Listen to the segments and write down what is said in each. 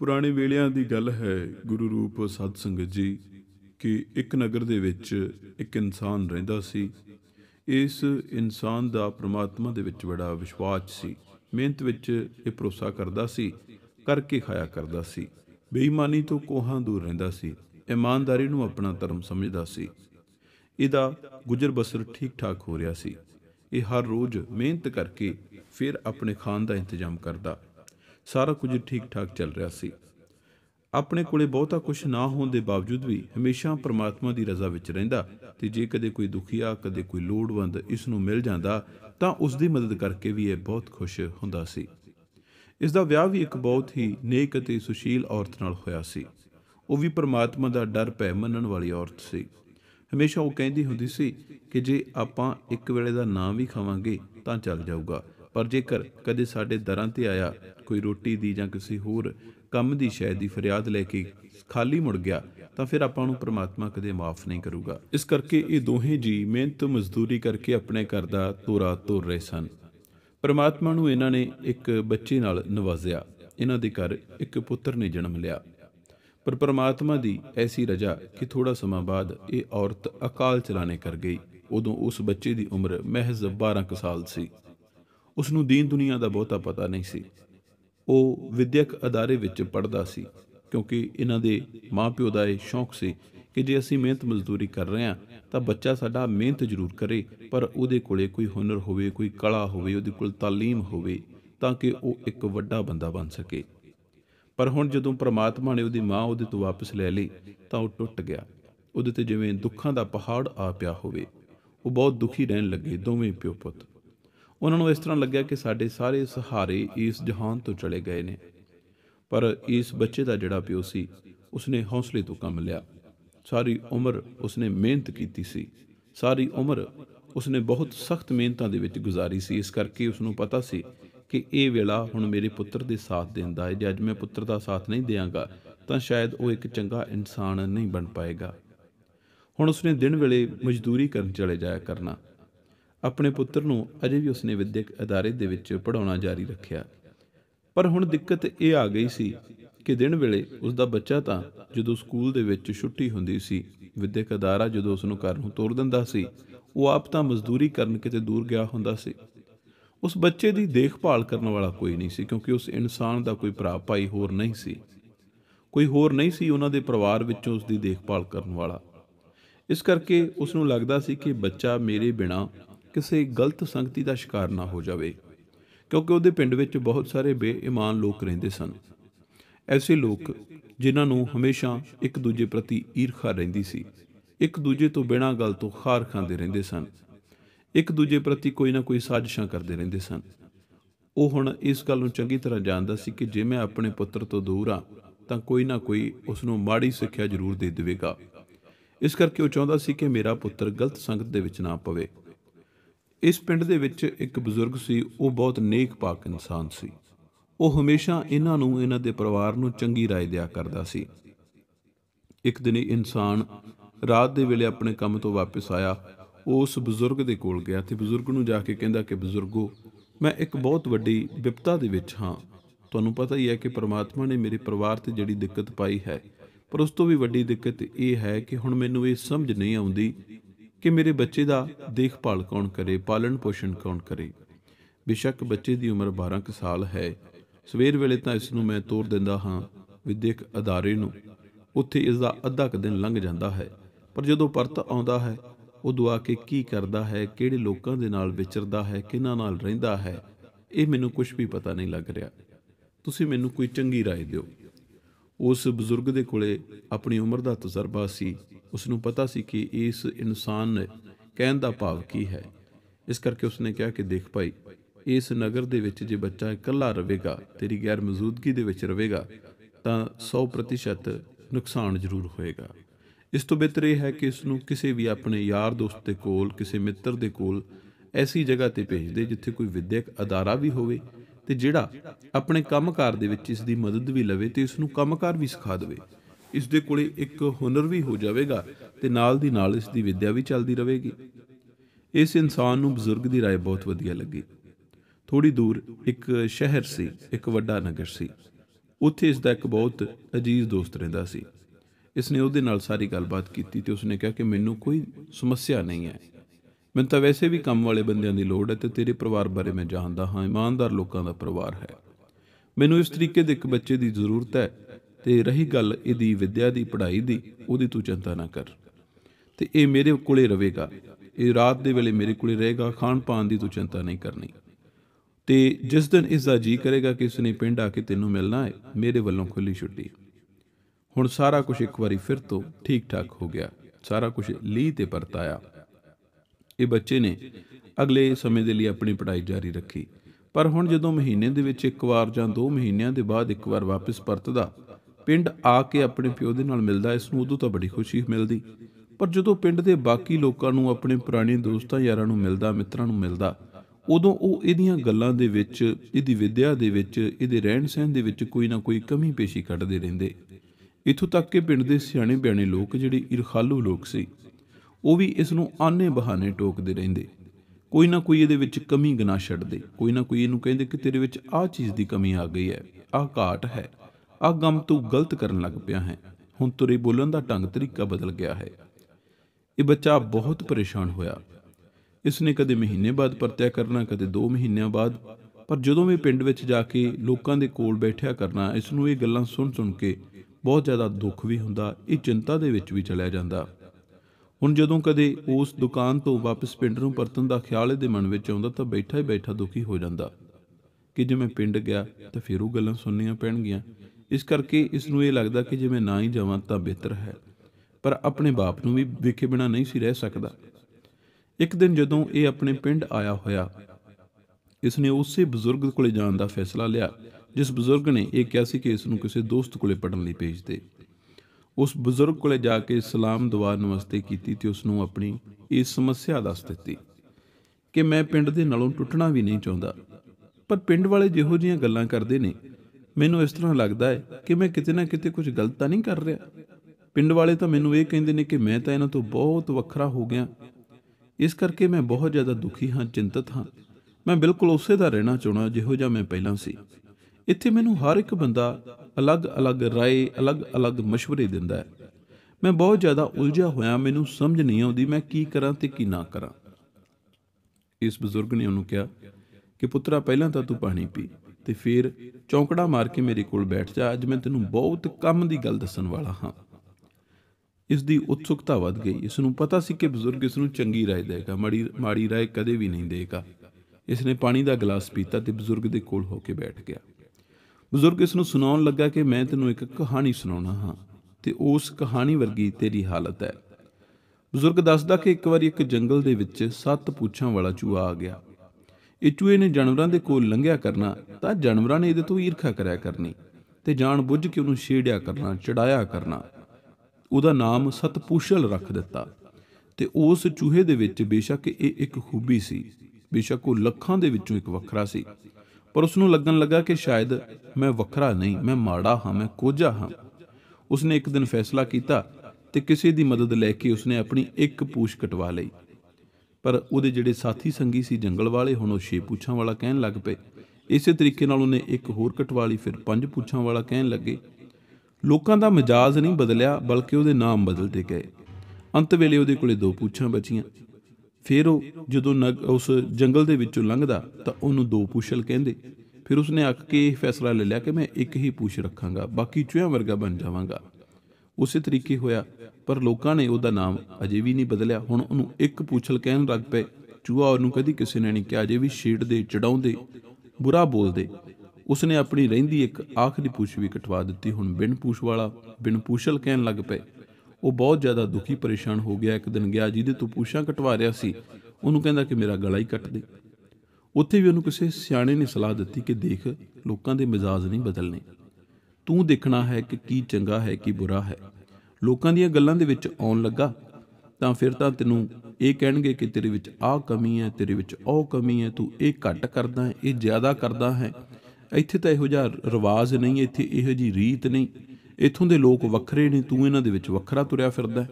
ਪੁਰਾਣੇ ਵੇਲਿਆਂ ਦੀ ਗੱਲ ਹੈ ਗੁਰੂ ਰੂਪ ਸਤ ਸੰਗਤ ਜੀ ਕਿ ਇੱਕ ਨਗਰ ਦੇ ਵਿੱਚ ਇੱਕ ਇਨਸਾਨ ਰਹਿੰਦਾ ਸੀ ਇਸ ਇਨਸਾਨ ਦਾ ਪ੍ਰਮਾਤਮਾ ਦੇ ਵਿੱਚ ਬੜਾ ਵਿਸ਼ਵਾਸ ਸੀ ਮਿਹਨਤ ਵਿੱਚ ਇਹ ਭਰੋਸਾ ਕਰਦਾ ਸੀ ਕਰਕੇ ਖਾਇਆ ਕਰਦਾ ਸੀ ਬੇਈਮਾਨੀ ਤੋਂ ਕੋਹਾਂ ਦੂਰ ਰਹਿੰਦਾ ਸੀ ਇਮਾਨਦਾਰੀ ਨੂੰ ਆਪਣਾ ਧਰਮ ਸਮਝਦਾ ਸੀ ਇਹਦਾ ਗੁਜਰ ਬਸਰ ਠੀਕ ਠਾਕ ਹੋ ਰਿਹਾ ਸੀ ਇਹ ਹਰ ਰੋਜ਼ ਮਿਹਨਤ ਕਰਕੇ ਫਿਰ ਆਪਣੇ ਖਾਣ ਦਾ ਇੰਤਜ਼ਾਮ ਕਰਦਾ ਸਾਰਾ ਕੁਝ ਠੀਕ ਠਾਕ ਚੱਲ ਰਿਹਾ ਸੀ ਆਪਣੇ ਕੋਲੇ ਬਹੁਤਾ ਕੁਝ ਨਾ ਹੋਣ ਦੇ ਬਾਵਜੂਦ ਵੀ ਹਮੇਸ਼ਾ ਪ੍ਰਮਾਤਮਾ ਦੀ ਰਜ਼ਾ ਵਿੱਚ ਰਹਿੰਦਾ ਤੇ ਜੇ ਕਦੇ ਕੋਈ ਦੁਖੀਆ ਕਦੇ ਕੋਈ ਲੋੜਵੰਦ ਇਸ ਨੂੰ ਮਿਲ ਜਾਂਦਾ ਤਾਂ ਉਸ ਦੀ ਮਦਦ ਕਰਕੇ ਵੀ ਇਹ ਬਹੁਤ ਖੁਸ਼ ਹੁੰਦਾ ਸੀ ਇਸ ਦਾ ਵਿਆਹ ਵੀ ਇੱਕ ਬਹੁਤ ਹੀ ਨੇਕ ਅਤੇ ਸੁਸ਼ੀਲ ਔਰਤ ਨਾਲ ਹੋਇਆ ਸੀ ਉਹ ਵੀ ਪ੍ਰਮਾਤਮਾ ਦਾ ਡਰ ਪੈ ਮੰਨਣ ਵਾਲੀ ਔਰਤ ਸੀ ਹਮੇਸ਼ਾ ਉਹ ਕਹਿੰਦੀ ਹੁੰਦੀ ਸੀ ਕਿ ਜੇ ਆਪਾਂ ਇੱਕ ਵੇਲੇ ਦਾ ਨਾਮ ਵੀ ਖਾਵਾਂਗੇ ਤਾਂ ਚੱਲ ਜਾਊਗਾ ਪਰ ਜੇਕਰ ਕਦੇ ਸਾਡੇ ਦਰਾਂ ਤੇ ਆਇਆ ਕੋਈ ਰੋਟੀ ਦੀ ਜਾਂ ਕਿਸੇ ਹੋਰ ਕੰਮ ਦੀ ਸ਼ੈ ਦੀ ਫਰਿਆਦ ਲੈ ਕੇ ਖਾਲੀ ਮੁੜ ਗਿਆ ਤਾਂ ਫਿਰ ਆਪਾਂ ਨੂੰ ਪ੍ਰਮਾਤਮਾ ਕਦੇ ਮਾਫ ਨਹੀਂ ਕਰੂਗਾ ਇਸ ਕਰਕੇ ਇਹ ਦੋਹੇ ਜੀ ਮਿਹਨਤ ਮਜ਼ਦੂਰੀ ਕਰਕੇ ਆਪਣੇ ਘਰ ਦਾ ਤੋਰਾ ਤੋਰ ਰਹੇ ਸਨ ਪ੍ਰਮਾਤਮਾ ਨੂੰ ਇਹਨਾਂ ਨੇ ਇੱਕ ਬੱਚੇ ਨਾਲ ਨਵਾਜ਼ਿਆ ਇਹਨਾਂ ਦੇ ਘਰ ਇੱਕ ਪੁੱਤਰ ਨੇ ਜਨਮ ਲਿਆ ਪਰ ਪ੍ਰਮਾਤਮਾ ਦੀ ਐਸੀ ਰਜਾ ਕਿ ਥੋੜਾ ਸਮਾਂ ਬਾਅਦ ਇਹ ਔਰਤ ਅਕਾਲ ਚਲਾਣੇ ਕਰ ਗਈ ਉਦੋਂ ਉਸ ਬੱਚੇ ਦੀ ਉਮਰ ਮਹਿਜ਼ 12 ਸਾਲ ਸੀ ਉਸ ਨੂੰ ਦੀਨ ਦੁਨੀਆ ਦਾ ਬਹੁਤਾ ਪਤਾ ਨਹੀਂ ਸੀ ਉਹ ਵਿਦਿਅਕ ਅਦਾਰੇ ਵਿੱਚ ਪੜਦਾ ਸੀ ਕਿਉਂਕਿ ਇਹਨਾਂ ਦੇ ਮਾਪਿਓ ਦਾ ਇਹ ਸ਼ੌਂਕ ਸੀ ਕਿ ਜੇ ਅਸੀਂ ਮਿਹਨਤ ਮਜ਼ਦੂਰੀ ਕਰ ਰਹੇ ਹਾਂ ਤਾਂ ਬੱਚਾ ਸਾਡਾ ਮਿਹਨਤ ਜ਼ਰੂਰ ਕਰੇ ਪਰ ਉਹਦੇ ਕੋਲੇ ਕੋਈ ਹੁਨਰ ਹੋਵੇ ਕੋਈ ਕਲਾ ਹੋਵੇ ਉਹਦੇ ਕੋਲ ਤਾਲੀਮ ਹੋਵੇ ਤਾਂ ਕਿ ਉਹ ਇੱਕ ਵੱਡਾ ਬੰਦਾ ਬਣ ਸਕੇ ਪਰ ਹੁਣ ਜਦੋਂ ਪ੍ਰਮਾਤਮਾ ਨੇ ਉਹਦੀ ਮਾਂ ਉਹਦੇ ਤੋਂ ਵਾਪਸ ਲੈ ਲਈ ਤਾਂ ਉਹ ਟੁੱਟ ਗਿਆ ਉਹਦੇ ਤੇ ਜਿਵੇਂ ਦੁੱਖਾਂ ਦਾ ਪਹਾੜ ਆ ਪਿਆ ਹੋਵੇ ਉਹ ਬਹੁਤ ਦੁਖੀ ਰਹਿਣ ਲੱਗੇ ਦੋਵੇਂ ਪਿਓ ਪੁੱਤ ਉਹਨਾਂ ਨੂੰ ਇਸ ਤਰ੍ਹਾਂ ਲੱਗਿਆ ਕਿ ਸਾਡੇ ਸਾਰੇ ਸਹਾਰੇ ਇਸ ਜਹਾਨ ਤੋਂ ਚਲੇ ਗਏ ਨੇ ਪਰ ਇਸ ਬੱਚੇ ਦਾ ਜਿਹੜਾ ਪਿਓ ਸੀ ਉਸਨੇ ਹੌਸਲੇ ਤੋਂ ਕੰਮ ਲਿਆ ਸਾਰੀ ਉਮਰ ਉਸਨੇ ਮਿਹਨਤ ਕੀਤੀ ਸੀ ਸਾਰੀ ਉਮਰ ਉਸਨੇ ਬਹੁਤ ਸਖਤ ਮਿਹਨਤਾਂ ਦੇ ਵਿੱਚ ਗੁਜ਼ਾਰੀ ਸੀ ਇਸ ਕਰਕੇ ਉਸ ਨੂੰ ਪਤਾ ਸੀ ਕਿ ਇਹ ਵੇਲਾ ਹੁਣ ਮੇਰੇ ਪੁੱਤਰ ਦੇ ਸਾਥ ਦਾ ਹੈ ਜੇ ਅੱਜ ਮੈਂ ਪੁੱਤਰ ਦਾ ਸਾਥ ਨਹੀਂ ਦੇਵਾਂਗਾ ਤਾਂ ਸ਼ਾਇਦ ਉਹ ਇੱਕ ਚੰਗਾ ਇਨਸਾਨ ਨਹੀਂ ਬਣ ਪਾਏਗਾ ਹੁਣ ਉਸਨੇ ਦਿਨ ਵੇਲੇ ਮਜ਼ਦੂਰੀ ਕਰਨ ਚਲੇ ਜਾਇਆ ਕਰਨਾ ਆਪਣੇ ਪੁੱਤਰ ਨੂੰ ਅਜੇ ਵੀ ਉਸਨੇ ਵਿਦਿਅਕ ਅਦਾਰੇ ਦੇ ਵਿੱਚ ਪੜਾਉਣਾ ਜਾਰੀ ਰੱਖਿਆ ਪਰ ਹੁਣ ਦਿੱਕਤ ਇਹ ਆ ਗਈ ਸੀ ਕਿ ਦਿਨ ਵੇਲੇ ਉਸ ਦਾ ਬੱਚਾ ਤਾਂ ਜਦੋਂ ਸਕੂਲ ਦੇ ਵਿੱਚ ਛੁੱਟੀ ਹੁੰਦੀ ਸੀ ਵਿਦਿਅਕ ਅਦਾਰਾ ਜਦੋਂ ਉਸ ਨੂੰ ਘਰ ਨੂੰ ਤੋਰ ਦਿੰਦਾ ਸੀ ਉਹ ਆਪ ਤਾਂ ਮਜ਼ਦੂਰੀ ਕਰਨ ਕਿਤੇ ਦੂਰ ਗਿਆ ਹੁੰਦਾ ਸੀ ਉਸ ਬੱਚੇ ਦੀ ਦੇਖਭਾਲ ਕਰਨ ਵਾਲਾ ਕੋਈ ਨਹੀਂ ਸੀ ਕਿਉਂਕਿ ਉਸ ਇਨਸਾਨ ਦਾ ਕੋਈ ਭਰਾ ਭਾਈ ਹੋਰ ਨਹੀਂ ਸੀ ਕੋਈ ਹੋਰ ਨਹੀਂ ਸੀ ਉਹਨਾਂ ਦੇ ਪਰਿਵਾਰ ਵਿੱਚੋਂ ਉਸ ਦੀ ਦੇਖਭਾਲ ਕਰਨ ਵਾਲਾ ਇਸ ਕਰਕੇ ਉਸ ਨੂੰ ਲੱਗਦਾ ਸੀ ਕਿ ਬੱਚਾ ਮੇਰੇ ਬਿਨਾ ਕਿਸੇ ਗਲਤ ਸੰਗਤੀ ਦਾ ਸ਼ਿਕਾਰ ਨਾ ਹੋ ਜਾਵੇ ਕਿਉਂਕਿ ਉਹਦੇ ਪਿੰਡ ਵਿੱਚ ਬਹੁਤ ਸਾਰੇ ਬੇਈਮਾਨ ਲੋਕ ਰਹਿੰਦੇ ਸਨ ਐਸੇ ਲੋਕ ਜਿਨ੍ਹਾਂ ਨੂੰ ਹਮੇਸ਼ਾ ਇੱਕ ਦੂਜੇ ਪ੍ਰਤੀ ਈਰਖਾ ਰਹਿੰਦੀ ਸੀ ਇੱਕ ਦੂਜੇ ਤੋਂ ਬਿਨਾਂ ਗੱਲ ਤੋਂ ਖਾਰ ਖਾਂਦੇ ਰਹਿੰਦੇ ਸਨ ਇੱਕ ਦੂਜੇ ਪ੍ਰਤੀ ਕੋਈ ਨਾ ਕੋਈ ਸਾਜ਼ਿਸ਼ਾਂ ਕਰਦੇ ਰਹਿੰਦੇ ਸਨ ਉਹ ਹੁਣ ਇਸ ਗੱਲ ਨੂੰ ਚੰਗੀ ਤਰ੍ਹਾਂ ਜਾਣਦਾ ਸੀ ਕਿ ਜੇ ਮੈਂ ਆਪਣੇ ਪੁੱਤਰ ਤੋਂ ਦੂਰ ਆ ਤਾਂ ਕੋਈ ਨਾ ਕੋਈ ਉਸ ਨੂੰ ਮਾੜੀ ਸਿੱਖਿਆ ਜ਼ਰੂਰ ਦੇ ਦੇਵੇਗਾ ਇਸ ਕਰਕੇ ਉਹ ਚਾਹੁੰਦਾ ਸੀ ਕਿ ਮੇਰਾ ਪੁੱਤਰ ਗਲਤ ਸੰਗਤ ਦੇ ਵਿੱਚ ਨਾ ਪਵੇ ਇਸ ਪਿੰਡ ਦੇ ਵਿੱਚ ਇੱਕ ਬਜ਼ੁਰਗ ਸੀ ਉਹ ਬਹੁਤ ਨੇਕ ਪਾਕ ਇਨਸਾਨ ਸੀ ਉਹ ਹਮੇਸ਼ਾ ਇਹਨਾਂ ਨੂੰ ਇਹਨਾਂ ਦੇ ਪਰਿਵਾਰ ਨੂੰ ਚੰਗੀ رائے ਦਿਆ ਕਰਦਾ ਸੀ ਇੱਕ ਦਿਨ ਇਨਸਾਨ ਰਾਤ ਦੇ ਵੇਲੇ ਆਪਣੇ ਕੰਮ ਤੋਂ ਵਾਪਸ ਆਇਆ ਉਸ ਬਜ਼ੁਰਗ ਦੇ ਕੋਲ ਗਿਆ ਤੇ ਬਜ਼ੁਰਗ ਨੂੰ ਜਾ ਕੇ ਕਹਿੰਦਾ ਕਿ ਬਜ਼ੁਰਗੋ ਮੈਂ ਇੱਕ ਬਹੁਤ ਵੱਡੀ ਵਿਪਤਾ ਦੇ ਵਿੱਚ ਹਾਂ ਤੁਹਾਨੂੰ ਪਤਾ ਹੀ ਹੈ ਕਿ ਪ੍ਰਮਾਤਮਾ ਨੇ ਮੇਰੇ ਪਰਿਵਾਰ ਤੇ ਜਿਹੜੀ ਦਿੱਕਤ ਪਾਈ ਹੈ ਪਰ ਉਸ ਤੋਂ ਵੀ ਵੱਡੀ ਦਿੱਕਤ ਇਹ ਹੈ ਕਿ ਹੁਣ ਮੈਨੂੰ ਇਹ ਸਮਝ ਨਹੀਂ ਆਉਂਦੀ ਕਿ ਮੇਰੇ ਬੱਚੇ ਦਾ ਦੇਖਭਾਲ ਕੌਣ ਕਰੇ ਪਾਲਣ ਪੋਸ਼ਣ ਕੌਣ ਕਰੇ ਬਿਸ਼ੱਕ ਬੱਚੇ ਦੀ ਉਮਰ 12 ਕੁ ਸਾਲ ਹੈ ਸਵੇਰ ਵੇਲੇ ਤਾਂ ਇਸ ਨੂੰ ਮੈਂ ਤੋਰ ਦਿੰਦਾ ਹਾਂ ਵਿਦਿਅਕ ਅਦਾਰੇ ਨੂੰ ਉੱਥੇ ਇਸ ਦਾ ਅੱਧਾ ਕ ਦਿਨ ਲੰਘ ਜਾਂਦਾ ਹੈ ਪਰ ਜਦੋਂ ਪਰਤ ਆਉਂਦਾ ਹੈ ਉਦੋਂ ਆ ਕੇ ਕੀ ਕਰਦਾ ਹੈ ਕਿਹੜੇ ਲੋਕਾਂ ਦੇ ਨਾਲ ਵਿਚਰਦਾ ਹੈ ਕਿਹਨਾਂ ਨਾਲ ਰਹਿੰਦਾ ਹੈ ਇਹ ਮੈਨੂੰ ਕੁਝ ਵੀ ਪਤਾ ਨਹੀਂ ਲੱਗ ਰਿਹਾ ਤੁਸੀਂ ਮੈਨੂੰ ਕੋਈ ਚੰਗੀ رائے ਦਿਓ ਉਸ ਬਜ਼ੁਰਗ ਦੇ ਕੋਲੇ ਆਪਣੀ ਉਮਰ ਦਾ ਤਜਰਬਾ ਸੀ ਉਸ ਨੂੰ ਪਤਾ ਸੀ ਕਿ ਇਸ ਇਨਸਾਨ ਨੇ ਕਹਿਣ ਦਾ ਭਾਵ ਕੀ ਹੈ ਇਸ ਕਰਕੇ ਉਸ ਨੇ ਕਿਹਾ ਕਿ ਦੇਖ ਭਾਈ ਇਸ ਨਗਰ ਦੇ ਵਿੱਚ ਜੇ ਬੱਚਾ ਇਕੱਲਾ ਰਹੇਗਾ ਤੇਰੀ ਗੈਰ ਮੌਜੂਦਗੀ ਦੇ ਵਿੱਚ ਰਹੇਗਾ ਤਾਂ 100% ਨੁਕਸਾਨ ਜ਼ਰੂਰ ਹੋਏਗਾ ਇਸ ਤੋਂ ਬਿਹਤਰ ਇਹ ਹੈ ਕਿ ਇਸ ਨੂੰ ਕਿਸੇ ਵੀ ਆਪਣੇ ਯਾਰ ਦੋਸਤ ਦੇ ਕੋਲ ਕਿਸੇ ਮਿੱਤਰ ਦੇ ਕੋਲ ਐਸੀ ਜਗ੍ਹਾ ਤੇ ਭੇਜ ਦੇ ਜਿੱਥੇ ਕੋਈ ਵਿਦਿਅਕ ਅਦਾਰਾ ਵੀ ਹੋਵੇ ਤੇ ਜਿਹੜਾ ਆਪਣੇ ਕੰਮਕਾਰ ਦੇ ਵਿੱਚ ਇਸ ਦੀ ਮਦਦ ਵੀ ਲਵੇ ਤੇ ਇਸ ਨੂੰ ਕੰਮਕਾਰ ਵੀ ਸਿਖਾ ਦੇਵੇ ਇਸ ਦੇ ਕੋਲੇ ਇੱਕ ਹੁਨਰ ਵੀ ਹੋ ਜਾਵੇਗਾ ਤੇ ਨਾਲ ਦੀ ਨਾਲ ਇਸ ਦੀ ਵਿੱਦਿਆ ਵੀ ਚੱਲਦੀ ਰਹੇਗੀ ਇਸ ਇਨਸਾਨ ਨੂੰ ਬਜ਼ੁਰਗ ਦੀ رائے ਬਹੁਤ ਵਧੀਆ ਲੱਗੀ ਥੋੜੀ ਦੂਰ ਇੱਕ ਸ਼ਹਿਰ ਸੀ ਇੱਕ ਵੱਡਾ ਨਗਰ ਸੀ ਉੱਥੇ ਇਸ ਦਾ ਇੱਕ ਬਹੁਤ ਅਜੀਜ਼ ਦੋਸਤ ਰਹਿੰਦਾ ਸੀ ਇਸ ਨੇ ਉਹਦੇ ਨਾਲ ਸਾਰੀ ਗੱਲਬਾਤ ਕੀਤੀ ਤੇ ਉਸਨੇ ਕਿਹਾ ਕਿ ਮੈਨੂੰ ਕੋਈ ਸਮੱਸਿਆ ਨਹੀਂ ਹੈ ਮੈਨੂੰ ਤਾਂ ਵੈਸੇ ਵੀ ਕੰਮ ਵਾਲੇ ਬੰਦਿਆਂ ਦੀ ਲੋੜ ਹੈ ਤੇ ਤੇਰੇ ਪਰਿਵਾਰ ਬਾਰੇ ਮੈਂ ਜਾਣਦਾ ਹਾਂ ਇਮਾਨਦਾਰ ਲੋਕਾਂ ਦਾ ਪਰਿਵਾਰ ਹੈ ਮੈਨੂੰ ਇਸ ਤਰੀਕੇ ਦੇ ਇੱਕ ਬੱਚੇ ਦੀ ਜ਼ਰੂਰਤ ਹੈ ਤੇ ਰਹੀ ਗੱਲ ਇਹਦੀ ਵਿਦਿਆ ਦੀ ਪੜ੍ਹਾਈ ਦੀ ਉਹਦੀ ਤੂੰ ਚਿੰਤਾ ਨਾ ਕਰ ਤੇ ਇਹ ਮੇਰੇ ਕੋਲੇ ਰਹੇਗਾ ਇਹ ਰਾਤ ਦੇ ਵੇਲੇ ਮੇਰੇ ਕੋਲੇ ਰਹੇਗਾ ਖਾਣ ਪਾਣ ਦੀ ਤੂੰ ਚਿੰਤਾ ਨਹੀਂ ਕਰਨੀ ਤੇ ਜਿਸ ਦਿਨ ਇਸ ਦਾ ਜੀ ਕਰੇਗਾ ਕਿ ਉਸਨੇ ਪਿੰਡ ਆ ਕੇ ਤੈਨੂੰ ਮਿਲਣਾ ਹੈ ਮੇਰੇ ਵੱਲੋਂ ਖੁੱਲੀ ਛੁੱਟੀ ਹੁਣ ਸਾਰਾ ਕੁਝ ਇੱਕ ਵਾਰੀ ਫਿਰ ਤੋਂ ਠੀਕ ਠਾਕ ਹੋ ਗਿਆ ਸਾਰਾ ਕੁਝ ਲੀ ਤੇ ਪਰਤਾਇਆ ਇਹ ਬੱਚੇ ਨੇ ਅਗਲੇ ਸਮੇਂ ਦੇ ਲਈ ਆਪਣੀ ਪੜ੍ਹਾਈ ਜਾਰੀ ਰੱਖੀ ਪਰ ਹੁਣ ਜਦੋਂ ਮਹੀਨੇ ਦੇ ਵਿੱਚ ਇੱਕ ਵਾਰ ਜਾਂ ਦੋ ਮਹੀਨਿਆਂ ਦੇ ਬਾਅਦ ਇੱਕ ਵਾਰ ਵਾਪਸ ਪਰਤਦਾ ਪਿੰਡ ਆ ਕੇ ਆਪਣੇ ਪਿਓ ਦੇ ਨਾਲ ਮਿਲਦਾ ਇਸ ਨੂੰ ਉਦੋਂ ਤਾਂ ਬੜੀ ਖੁਸ਼ੀ ਮਿਲਦੀ ਪਰ ਜਦੋਂ ਪਿੰਡ ਦੇ ਬਾਕੀ ਲੋਕਾਂ ਨੂੰ ਆਪਣੇ ਪੁਰਾਣੇ ਦੋਸਤਾਂ ਯਾਰਾਂ ਨੂੰ ਮਿਲਦਾ ਮਿੱਤਰਾਂ ਨੂੰ ਮਿਲਦਾ ਉਦੋਂ ਉਹ ਇਹਦੀਆਂ ਗੱਲਾਂ ਦੇ ਵਿੱਚ ਇਹਦੀ ਵਿਦਿਆ ਦੇ ਵਿੱਚ ਇਹਦੇ ਰਹਿਣ ਸਹਿਣ ਦੇ ਵਿੱਚ ਕੋਈ ਨਾ ਕੋਈ ਕਮੀ ਪੇਸ਼ੀ ਕੱਢਦੇ ਰਹਿੰਦੇ ਇਥੋਂ ਤੱਕ ਕਿ ਪਿੰਡ ਦੇ ਸਿਆਣੇ ਬਿਆਣੇ ਲੋਕ ਜਿਹੜੇ ਇਰਖਾਲੂ ਲੋਕ ਸੀ ਉਹ ਵੀ ਇਸ ਨੂੰ ਆਨੇ ਬਹਾਨੇ ਟੋਕਦੇ ਰਹਿੰਦੇ ਕੋਈ ਨਾ ਕੋਈ ਇਹਦੇ ਵਿੱਚ ਕਮੀ ਗਨਾ ਛੱਡਦੇ ਕੋਈ ਨਾ ਕੋਈ ਇਹਨੂੰ ਕਹਿੰਦੇ ਕਿ ਤੇਰੇ ਵਿੱਚ ਆਹ ਚੀਜ਼ ਦੀ ਕਮੀ ਆ ਗਈ ਹੈ ਆਹ ਘਾਟ ਹੈ ਆਹ ਗਮ ਤੂੰ ਗਲਤ ਕਰਨ ਲੱਗ ਪਿਆ ਹੈ ਹੁਣ ਤੁਰੇ ਬੋਲਣ ਦਾ ਢੰਗ ਤਰੀਕਾ ਬਦਲ ਗਿਆ ਹੈ ਇਹ ਬੱਚਾ ਬਹੁਤ ਪਰੇਸ਼ਾਨ ਹੋਇਆ ਇਸ ਨੇ ਕਦੇ ਮਹੀਨੇ ਬਾਅਦ ਪਰਤਿਆ ਕਰਨਾ ਕਦੇ 2 ਮਹੀਨਿਆਂ ਬਾਅਦ ਪਰ ਜਦੋਂ ਵੀ ਪਿੰਡ ਵਿੱਚ ਜਾ ਕੇ ਲੋਕਾਂ ਦੇ ਕੋਲ ਬੈਠਿਆ ਕਰਨਾ ਇਸ ਨੂੰ ਇਹ ਗੱਲਾਂ ਸੁਣ ਸੁਣ ਕੇ ਬਹੁਤ ਜ਼ਿਆਦਾ ਦੁੱਖ ਵੀ ਹੁੰਦਾ ਇਹ ਚਿੰਤਾ ਦੇ ਵਿੱਚ ਵੀ ਚਲਿਆ ਜਾਂਦਾ ਹੁਣ ਜਦੋਂ ਕਦੇ ਉਸ ਦੁਕਾਨ ਤੋਂ ਵਾਪਸ ਪਿੰਡ ਨੂੰ ਪਰਤਣ ਦਾ ਖਿਆਲ ਇਹਦੇ ਮਨ ਵਿੱਚ ਆਉਂਦਾ ਤਾਂ ਬੈਠਾ ਹੀ ਬੈਠਾ ਦੁਖੀ ਹੋ ਜਾਂਦਾ ਕਿ ਜੇ ਮੈਂ ਪਿੰਡ ਗਿਆ ਤਾਂ ਫਿਰ ਉਹ ਗੱਲਾਂ ਸੁਣਨੀਆਂ ਪੈਣਗੀਆਂ ਇਸ ਕਰਕੇ ਇਸ ਨੂੰ ਇਹ ਲੱਗਦਾ ਕਿ ਜੇ ਮੈਂ ਨਾ ਹੀ ਜਾਵਾਂ ਤਾਂ ਬਿਹਤਰ ਹੈ ਪਰ ਆਪਣੇ ਬਾਪ ਨੂੰ ਵੀ ਵੇਖੇ ਬਿਨਾ ਨਹੀਂ ਸੀ ਰਹਿ ਸਕਦਾ ਇੱਕ ਦਿਨ ਜਦੋਂ ਇਹ ਆਪਣੇ ਪਿੰਡ ਆਇਆ ਹੋਇਆ ਇਸ ਨੇ ਉਸੇ ਬਜ਼ੁਰਗ ਕੋਲੇ ਜਾਣ ਦਾ ਫੈਸਲਾ ਲਿਆ ਜਿਸ ਬਜ਼ੁਰਗ ਨੇ ਇਹ ਕਿਹਾ ਸੀ ਕਿ ਇਸ ਨੂੰ ਕਿਸੇ ਦੋਸਤ ਕੋਲੇ ਪੜਨ ਲਈ ਭੇਜ ਦੇ ਉਸ ਬਜ਼ੁਰਗ ਕੋਲੇ ਜਾ ਕੇ ਸਲਾਮ ਦੁਆ ਨਮਸਤੇ ਕੀਤੀ ਤੇ ਉਸ ਨੂੰ ਆਪਣੀ ਇਸ ਸਮੱਸਿਆ ਦੱਸ ਦਿੱਤੀ ਕਿ ਮੈਂ ਪਿੰਡ ਦੇ ਨਾਲੋਂ ਟੁੱਟਣਾ ਵੀ ਨਹੀਂ ਚਾਹੁੰਦਾ ਪਰ ਪਿੰਡ ਵਾਲੇ ਜਿਹੋ ਜੀਆਂ ਗੱਲਾਂ ਕਰਦੇ ਨੇ ਮੈਨੂੰ ਇਸ ਤਰ੍ਹਾਂ ਲੱਗਦਾ ਹੈ ਕਿ ਮੈਂ ਕਿਤੇ ਨਾ ਕਿਤੇ ਕੁਝ ਗਲਤ ਤਾਂ ਨਹੀਂ ਕਰ ਰਿਹਾ ਪਿੰਡ ਵਾਲੇ ਤਾਂ ਮੈਨੂੰ ਇਹ ਕਹਿੰਦੇ ਨੇ ਕਿ ਮੈਂ ਤਾਂ ਇਹਨਾਂ ਤੋਂ ਬਹੁਤ ਵੱਖਰਾ ਹੋ ਗਿਆ ਇਸ ਕਰਕੇ ਮੈਂ ਬਹੁਤ ਜ਼ਿਆਦਾ ਦੁਖੀ ਹਾਂ ਚਿੰਤਤ ਹਾਂ ਮੈਂ ਬਿਲਕੁਲ ਉਸੇ ਦਾ ਰਹਿਣਾ ਚਾਹਣਾ ਜਿਹੋ ਜਿਹਾ ਮੈਂ ਪਹਿਲਾਂ ਸੀ ਇੱਥੇ ਮੈਨੂੰ ਹਰ ਇੱਕ ਬੰਦਾ ਅਲੱਗ-ਅਲੱਗ رائے ਅਲੱਗ-ਅਲੱਗ مشਵਰੇ ਦਿੰਦਾ ਹੈ ਮੈਂ ਬਹੁਤ ਜ਼ਿਆਦਾ ਉਲਝਿਆ ਹੋਇਆ ਮੈਨੂੰ ਸਮਝ ਨਹੀਂ ਆਉਂਦੀ ਮੈਂ ਕੀ ਕਰਾਂ ਤੇ ਕੀ ਨਾ ਕਰਾਂ ਇਸ ਬਜ਼ੁਰਗ ਨੇ ਉਹਨੂੰ ਕਿਹਾ ਕਿ ਪੁੱਤਰਾ ਪਹਿਲਾਂ ਤਾਂ ਤੂੰ ਪਾਣੀ ਪੀ ਤੇ ਫਿਰ ਚੌਂਕੜਾ ਮਾਰ ਕੇ ਮੇਰੇ ਕੋਲ ਬੈਠ ਜਾ ਅੱਜ ਮੈਂ ਤੈਨੂੰ ਬਹੁਤ ਕੰਮ ਦੀ ਗੱਲ ਦੱਸਣ ਵਾਲਾ ਹਾਂ ਇਸ ਦੀ ਉਤਸੁਕਤਾ ਵੱਧ ਗਈ ਇਸ ਨੂੰ ਪਤਾ ਸੀ ਕਿ ਬਜ਼ੁਰਗ ਇਸ ਨੂੰ ਚੰਗੀ رائے ਦੇਗਾ ਮਾੜੀ ਮਾੜੀ رائے ਕਦੇ ਵੀ ਨਹੀਂ ਦੇਗਾ ਇਸ ਨੇ ਪਾਣੀ ਦਾ ਗਲਾਸ ਪੀਤਾ ਤੇ ਬਜ਼ੁਰਗ ਦੇ ਕੋਲ ਹੋ ਕੇ ਬੈਠ ਗਿਆ ਬਜ਼ੁਰਗ ਇਸ ਨੂੰ ਸੁਣਾਉਣ ਲੱਗਾ ਕਿ ਮੈਂ ਤੈਨੂੰ ਇੱਕ ਕਹਾਣੀ ਸੁਣਾਉਣਾ ਹਾਂ ਤੇ ਉਸ ਕਹਾਣੀ ਵਰਗੀ ਤੇਰੀ ਹਾਲਤ ਹੈ ਬਜ਼ੁਰਗ ਦੱਸਦਾ ਕਿ ਇੱਕ ਵਾਰੀ ਇੱਕ ਜੰਗਲ ਦੇ ਵਿੱਚ ਸੱਤ ਪੂਛਾਂ ਵਾਲਾ ਚੂਹਾ ਆ ਗਿਆ ਇਹ ਚੂਹੇ ਨੇ ਜਾਨਵਰਾਂ ਦੇ ਕੋਲ ਲੰਘਿਆ ਕਰਨਾ ਤਾਂ ਜਾਨਵਰਾਂ ਨੇ ਇਹਦੇ ਤੋਂ ਈਰਖਾ ਕਰਿਆ ਕਰਨੀ ਤੇ ਜਾਣ ਬੁੱਝ ਕੇ ਉਹਨੂੰ ਛੇੜਿਆ ਕਰਨਾ ਚੜਾਇਆ ਕਰਨਾ ਉਹਦਾ ਨਾਮ ਸਤਪੂਸ਼ਲ ਰੱਖ ਦਿੱਤਾ ਤੇ ਉਸ ਚੂਹੇ ਦੇ ਵਿੱਚ ਬੇਸ਼ੱਕ ਇਹ ਇੱਕ ਖੂਬੀ ਸੀ ਬੇਸ਼ੱਕ ਉਹ ਲੱਖਾਂ ਦੇ ਵਿੱਚੋਂ ਇੱਕ ਵੱਖਰਾ ਸੀ ਪਰ ਉਸ ਨੂੰ ਲੱਗਣ ਲੱਗਾ ਕਿ ਸ਼ਾਇਦ ਮੈਂ ਵੱਖਰਾ ਨਹੀਂ ਮੈਂ ਮਾੜਾ ਹਾਂ ਮੈਂ ਕੋਝਾ ਹਾਂ ਉਸਨੇ ਇੱਕ ਦਿਨ ਫੈਸਲਾ ਕੀਤਾ ਤੇ ਕਿਸੇ ਦੀ ਮਦਦ ਲੈ ਕੇ ਉਸਨੇ ਆਪਣੀ ਇੱਕ ਪੂਛ ਕਟਵਾ ਲਈ ਪਰ ਉਹਦੇ ਜਿਹੜੇ ਸਾਥੀ ਸੰਗੀ ਸੀ ਜੰਗਲ ਵਾਲੇ ਹੁਣ ਉਹ ਛੇ ਪੂਛਾਂ ਵਾਲਾ ਕਹਿਣ ਲੱਗ ਪਏ ਇਸੇ ਤਰੀਕੇ ਨਾਲ ਉਹਨੇ ਇੱਕ ਹੋਰ ਕਟਵਾ ਲਈ ਫਿਰ ਪੰਜ ਪੂਛਾਂ ਵਾਲਾ ਕਹਿਣ ਲੱਗੇ ਲੋਕਾਂ ਦਾ ਮਜਾਜ਼ ਨਹੀਂ ਬਦਲਿਆ ਬਲਕਿ ਉਹਦੇ ਨਾਮ ਬਦਲਦੇ ਗਏ ਅੰਤ ਵੇਲੇ ਉਹਦੇ ਕੋਲੇ ਦੋ ਪੂਛਾਂ ਬਚੀਆਂ ਫਿਰ ਉਹ ਜਦੋਂ ਉਸ ਜੰਗਲ ਦੇ ਵਿੱਚੋਂ ਲੰਘਦਾ ਤਾਂ ਉਹਨੂੰ ਦੋ ਪੂਛਲ ਕਹਿੰਦੇ ਫਿਰ ਉਸਨੇ ਅੱਕ ਕੇ ਫੈਸਲਾ ਲੈ ਲਿਆ ਕਿ ਮੈਂ ਇੱਕ ਹੀ ਪੂਛ ਰੱਖਾਂਗਾ ਬਾਕੀ ਚੂਹਿਆਂ ਵਰਗਾ ਬਣ ਜਾਵਾਂਗਾ ਉਸੇ ਤਰੀਕੇ ਹੋਇਆ ਪਰ ਲੋਕਾਂ ਨੇ ਉਹਦਾ ਨਾਮ ਅਜੇ ਵੀ ਨਹੀਂ ਬਦਲਿਆ ਹੁਣ ਉਹਨੂੰ ਇੱਕ ਪੂਛਲ ਕਹਿਣ ਲੱਗ ਪਏ ਚੂਹਾ ਉਹਨੂੰ ਕਦੀ ਕਿਸੇ ਨੇ ਨਹੀਂ ਕਿਹਾ ਅਜੇ ਵੀ ਛੇੜ ਦੇ ਚੜਾਉਂਦੇ ਬੁਰਾ ਬੋਲਦੇ ਉਸਨੇ ਆਪਣੀ ਰਹਿੰਦੀ ਇੱਕ ਆਖਰੀ ਪੂਛ ਵੀ ਕਟਵਾ ਦਿੱਤੀ ਹੁਣ ਬਿਨ ਪੂਛ ਵਾਲਾ ਬਿਨ ਪੂਛਲ ਕਹਿਣ ਲੱਗ ਪਏ ਉਹ ਬਹੁਤ ਜ਼ਿਆਦਾ ਦੁਖੀ ਪਰੇਸ਼ਾਨ ਹੋ ਗਿਆ ਇੱਕ ਦਿਨ ਗਿਆ ਜਿਹਦੇ ਤੋਂ ਪੂਛਾਂ ਕਟਵਾ ਰਿਆ ਸੀ ਉਹਨੂੰ ਕਹਿੰਦਾ ਕਿ ਮੇਰਾ ਗਲਾ ਹੀ ਕੱਟ ਦੇ ਉੱਥੇ ਵੀ ਉਹਨੂੰ ਕਿਸੇ ਸਿਆਣੇ ਨੇ ਸਲਾਹ ਦਿੱਤੀ ਕਿ ਦੇਖ ਲੋਕਾਂ ਦੇ ਮਿਜ਼ਾਜ ਨਹੀਂ ਬਦਲਨੇ ਤੂੰ ਦੇਖਣਾ ਹੈ ਕਿ ਕੀ ਚੰਗਾ ਹੈ ਕੀ ਬੁਰਾ ਹੈ ਲੋਕਾਂ ਦੀਆਂ ਗੱਲਾਂ ਦੇ ਵਿੱਚ ਆਉਣ ਲੱਗਾ ਤਾਂ ਫਿਰ ਤਾਂ ਤੈਨੂੰ ਇਹ ਕਹਿਣਗੇ ਕਿ ਤੇਰੇ ਵਿੱਚ ਆਹ ਕਮੀ ਹੈ ਤੇਰੇ ਵਿੱਚ ਉਹ ਕਮੀ ਹੈ ਤੂੰ ਇਹ ਘੱਟ ਕਰਦਾ ਹੈ ਇਹ ਜ਼ਿਆਦਾ ਕਰਦਾ ਹੈ ਇੱਥੇ ਤਾਂ ਇਹੋ ਜਿਹਾ ਰਿਵਾਜ ਨਹੀਂ ਇੱਥੇ ਇਹੋ ਜੀ ਰੀਤ ਨਹੀਂ ਇੱਥੋਂ ਦੇ ਲੋਕ ਵੱਖਰੇ ਨੇ ਤੂੰ ਇਹਨਾਂ ਦੇ ਵਿੱਚ ਵੱਖਰਾ ਤੁਰਿਆ ਫਿਰਦਾ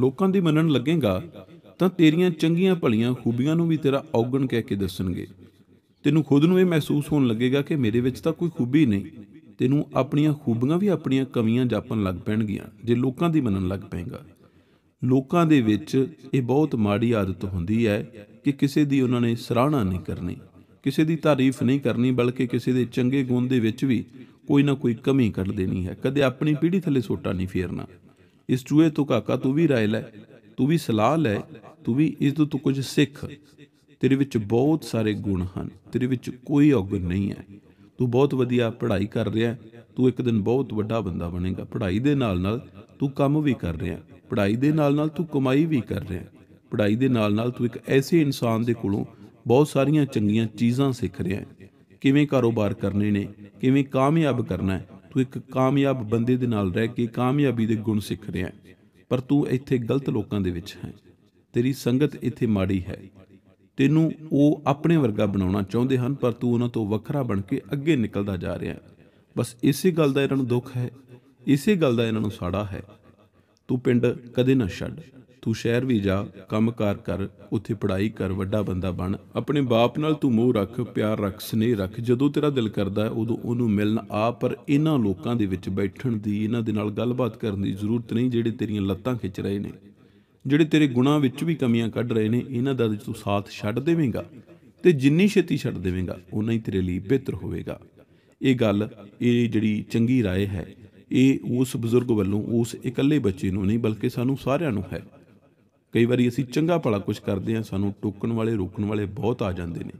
ਲੋਕਾਂ ਦੀ ਮੰਨਣ ਲੱਗੇਗਾ ਤਾਂ ਤੇਰੀਆਂ ਚੰਗੀਆਂ ਭਲੀਆਂ ਖੂਬੀਆਂ ਨੂੰ ਵੀ ਤੇਰਾ ਔਗਣ ਕਹਿ ਕੇ ਦੱਸਣਗੇ ਤੈਨੂੰ ਖੁਦ ਨੂੰ ਇਹ ਮਹਿਸੂਸ ਹੋਣ ਲੱਗੇਗਾ ਕਿ ਮੇਰੇ ਵਿੱਚ ਤਾਂ ਕੋਈ ਖੂਬੀ ਨਹੀਂ ਤੈਨੂੰ ਆਪਣੀਆਂ ਖੂਬੀਆਂ ਵੀ ਆਪਣੀਆਂ ਕਮੀਆਂ ਜਾਪਣ ਲੱਗ ਪੈਣਗੀਆਂ ਜੇ ਲੋਕਾਂ ਦੀ ਮੰਨਣ ਲੱਗ ਪਏਗਾ ਲੋਕਾਂ ਦੇ ਵਿੱਚ ਇਹ ਬਹੁਤ ਮਾੜੀ ਆਦਤ ਹੁੰਦੀ ਹੈ ਕਿ ਕਿਸੇ ਦੀ ਉਹਨਾਂ ਨੇ ਸਰਾਹਣਾ ਨਹੀਂ ਕਰਨੀ ਕਿਸੇ ਦੀ ਤਾਰੀਫ ਨਹੀਂ ਕਰਨੀ ਬਲਕਿ ਕਿਸੇ ਦੇ ਚੰਗੇ ਗੁਣ ਦੇ ਵਿੱਚ ਵੀ ਕੋਈ ਨਾ ਕੋਈ ਕਮੀ ਕੱਢ ਦੇਣੀ ਹੈ ਕਦੇ ਆਪਣੀ ਪੀੜ੍ਹੀ ਥੱਲੇ ਸੋਟਾ ਨਹੀਂ ਫੇਰਨਾ ਇਸ ਚੂਹੇ ਤੋਂ ਕਾਕਾ ਤੂੰ ਵੀ ਰਾਇ ਲੈ ਤੂੰ ਵੀ ਸਲਾਹ ਲੈ ਤੂੰ ਵੀ ਇਸ ਤੋਂ ਤੂੰ ਕੁਝ ਸਿੱਖ ਤੇਰੇ ਵਿੱਚ ਬਹੁਤ ਸਾਰੇ ਗੁਣ ਹਨ ਤੇਰੇ ਵਿੱਚ ਕੋਈ ਔਗਣ ਨਹੀਂ ਹੈ ਤੂੰ ਬਹੁਤ ਵਧੀਆ ਪੜ੍ਹਾਈ ਕਰ ਰਿਹਾ ਤੂੰ ਇੱਕ ਦਿਨ ਬਹੁਤ ਵੱਡਾ ਬੰਦਾ ਬਣੇਗਾ ਪੜ੍ਹਾਈ ਦੇ ਨਾਲ ਨਾਲ ਤੂੰ ਕੰਮ ਵੀ ਕਰ ਰਿਹਾ ਪੜ੍ਹਾਈ ਦੇ ਨਾਲ ਨਾਲ ਤੂੰ ਕਮਾਈ ਵੀ ਕਰ ਰਿਹਾ ਪੜ੍ਹਾਈ ਦੇ ਨਾਲ ਨਾਲ ਤੂੰ ਇੱਕ ਐਸੇ ਇਨਸਾਨ ਦੇ ਕੋਲੋਂ ਬਹੁਤ ਸਾਰੀਆਂ ਚੰਗੀਆਂ ਚੀਜ਼ਾਂ ਸਿੱਖ ਰਿਹਾ ਹੈ ਕਿਵੇਂ ਕਾਰੋਬਾਰ ਕਰਨੇ ਨੇ ਕਿਵੇਂ ਕਾਮਯਾਬ ਕਰਨਾ ਹੈ ਤੂੰ ਇੱਕ ਕਾਮਯਾਬ ਬੰਦੇ ਦੇ ਨਾਲ ਰਹਿ ਕੇ ਕਾਮਯਾਬੀ ਦੇ ਗੁਣ ਸਿੱਖ ਰਿਹਾ ਹੈ ਪਰ ਤੂੰ ਇੱਥੇ ਗਲਤ ਲੋਕਾਂ ਦੇ ਵਿੱਚ ਹੈ ਤੇਰੀ ਸੰਗਤ ਇੱਥੇ ਮਾੜੀ ਹੈ ਤੈਨੂੰ ਉਹ ਆਪਣੇ ਵਰਗਾ ਬਣਾਉਣਾ ਚਾਹੁੰਦੇ ਹਨ ਪਰ ਤੂੰ ਉਹਨਾਂ ਤੋਂ ਵੱਖਰਾ ਬਣ ਕੇ ਅੱਗੇ ਨਿਕਲਦਾ ਜਾ ਰਿਹਾ ਹੈ ਬਸ ਇਸੇ ਗੱਲ ਦਾ ਇਹਨਾਂ ਨੂੰ ਦੁੱਖ ਹੈ ਇਸੇ ਗੱਲ ਦਾ ਇਹਨਾਂ ਨੂੰ ਸਾੜਾ ਹੈ ਤੂੰ ਪਿੰਡ ਕਦੇ ਨਾ ਛੱਡ ਤੂੰ ਸ਼ਹਿਰ ਵੀ ਜਾ ਕੰਮ ਕਰ ਉੱਥੇ ਪੜ੍ਹਾਈ ਕਰ ਵੱਡਾ ਬੰਦਾ ਬਣ ਆਪਣੇ ਬਾਪ ਨਾਲ ਤੂੰ ਮੋਹ ਰੱਖ ਪਿਆਰ ਰੱਖ ਸਨੇਹ ਰੱਖ ਜਦੋਂ ਤੇਰਾ ਦਿਲ ਕਰਦਾ ਹੈ ਉਦੋਂ ਉਹਨੂੰ ਮਿਲਣ ਆ ਪਰ ਇਹਨਾਂ ਲੋਕਾਂ ਦੇ ਵਿੱਚ ਬੈਠਣ ਦੀ ਇਹਨਾਂ ਦੇ ਨਾਲ ਗੱਲਬਾਤ ਕਰਨ ਦੀ ਜ਼ਰੂਰਤ ਨਹੀਂ ਜਿਹੜੇ ਤੇਰੀਆਂ ਲੱਤਾਂ ਖਿੱਚ ਰਹੇ ਨੇ ਜਿਹੜੇ ਤੇਰੇ ਗੁਨਾਹ ਵਿੱਚ ਵੀ ਕਮੀਆਂ ਕੱਢ ਰਹੇ ਨੇ ਇਹਨਾਂ ਦਾ ਤੂੰ ਸਾਥ ਛੱਡ ਦੇਵੇਂਗਾ ਤੇ ਜਿੰਨੀ ਛੇਤੀ ਛੱਡ ਦੇਵੇਂਗਾ ਉਨਾ ਹੀ ਤੇਰੇ ਲਈ ਬਿਹਤਰ ਹੋਵੇਗਾ ਇਹ ਗੱਲ ਇਹ ਜਿਹੜੀ ਚੰਗੀ رائے ਹੈ ਇਹ ਉਸ ਬਜ਼ੁਰਗ ਵੱਲੋਂ ਉਸ ਇਕੱਲੇ ਬੱਚੇ ਨੂੰ ਨਹੀਂ ਬਲਕਿ ਸਾਨੂੰ ਸਾਰਿਆਂ ਨੂੰ ਹੈ ਕਈ ਵਾਰੀ ਅਸੀਂ ਚੰਗਾ ਭਲਾ ਕੁਝ ਕਰਦੇ ਹਾਂ ਸਾਨੂੰ ਟੋਕਣ ਵਾਲੇ ਰੋਕਣ ਵਾਲੇ ਬਹੁਤ ਆ ਜਾਂਦੇ ਨੇ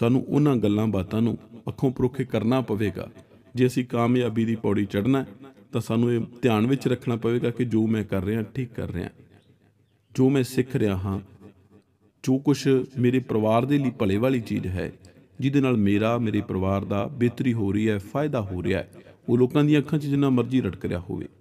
ਸਾਨੂੰ ਉਹਨਾਂ ਗੱਲਾਂ ਬਾਤਾਂ ਨੂੰ ਅੱਖੋਂ ਪਰੋਖੇ ਕਰਨਾ ਪਵੇਗਾ ਜੇ ਅਸੀਂ ਕਾਮਯਾਬੀ ਦੀ ਪੌੜੀ ਚੜ੍ਹਨਾ ਤਾਂ ਸਾਨੂੰ ਇਹ ਧਿਆਨ ਵਿੱਚ ਰੱਖਣਾ ਪਵੇਗਾ ਕਿ ਜੋ ਮੈਂ ਕਰ ਰਿਹਾ ਠੀਕ ਕਰ ਰਿਹਾ ਜੋ ਮੈਂ ਸਿੱਖ ਰਿਹਾ ਹਾਂ ਜੋ ਕੁਝ ਮੇਰੇ ਪਰਿਵਾਰ ਦੇ ਲਈ ਭਲੇ ਵਾਲੀ ਚੀਜ਼ ਹੈ ਜਿਹਦੇ ਨਾਲ ਮੇਰਾ ਮੇਰੇ ਪਰਿਵਾਰ ਦਾ ਬਿਹਤਰੀ ਹੋ ਰਹੀ ਹੈ ਫਾਇਦਾ ਹੋ ਰਿਹਾ ਹੈ ਉਹ ਲੋਕਾਂ ਦੀਆਂ ਅੱਖਾਂ 'ਚ ਜਿੰਨਾ ਮਰਜ਼ੀ ਰਟਕ ਰਿਹਾ ਹੋਵੇ